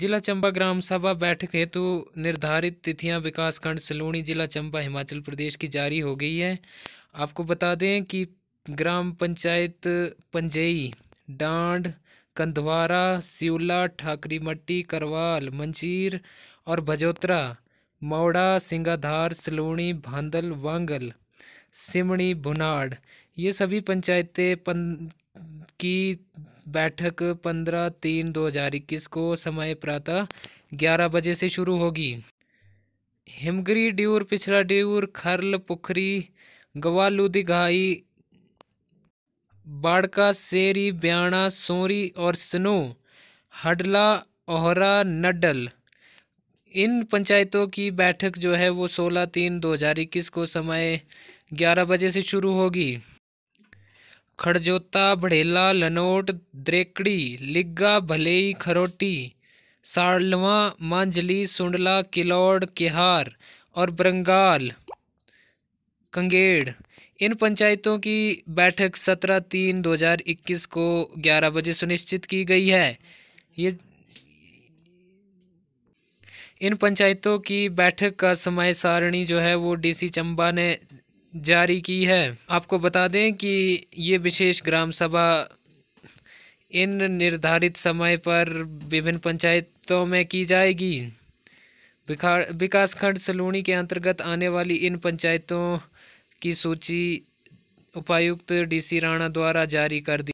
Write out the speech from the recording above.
जिला चंबा ग्राम सभा बैठक हेतु निर्धारित तिथियां विकासखंड सलोनी जिला चंबा हिमाचल प्रदेश की जारी हो गई है आपको बता दें कि ग्राम पंचायत पंजई डांड कंधवारा सियोला ठाकरी मट्टी करवाल मंजीर और भजोत्रा मौड़ा सिंगाधार सलोनी भांदल वांगल सिमणी भुनाड ये सभी पंचायतें पन की बैठक पंद्रह तीन दो हज़ार इक्कीस को समय प्रातः ग्यारह बजे से शुरू होगी हिमगिरी ड्यूर पिछला ड्यूर खरल पुखरी गवालूदी बाड़का सेरी ब्याणा सोरी और स्नो हडला ओहरा नडल इन पंचायतों की बैठक जो है वो सोलह तीन दो हज़ार इक्कीस को समय ग्यारह बजे से शुरू होगी खड़जोता भड़ेला लनोट द्रेकड़ी लिग्गा भलेई खरोटी साड़लवा मांझली सुंडला किलौड़ केहार और बरंगाल कंगेड़ इन पंचायतों की बैठक 17 तीन 2021 को 11 बजे सुनिश्चित की गई है ये इन पंचायतों की बैठक का समय सारणी जो है वो डीसी चंबा ने जारी की है आपको बता दें कि ये विशेष ग्राम सभा इन निर्धारित समय पर विभिन्न पंचायतों में की जाएगी विकास विकासखंड सलूणी के अंतर्गत आने वाली इन पंचायतों की सूची उपायुक्त डीसी राणा द्वारा जारी कर दी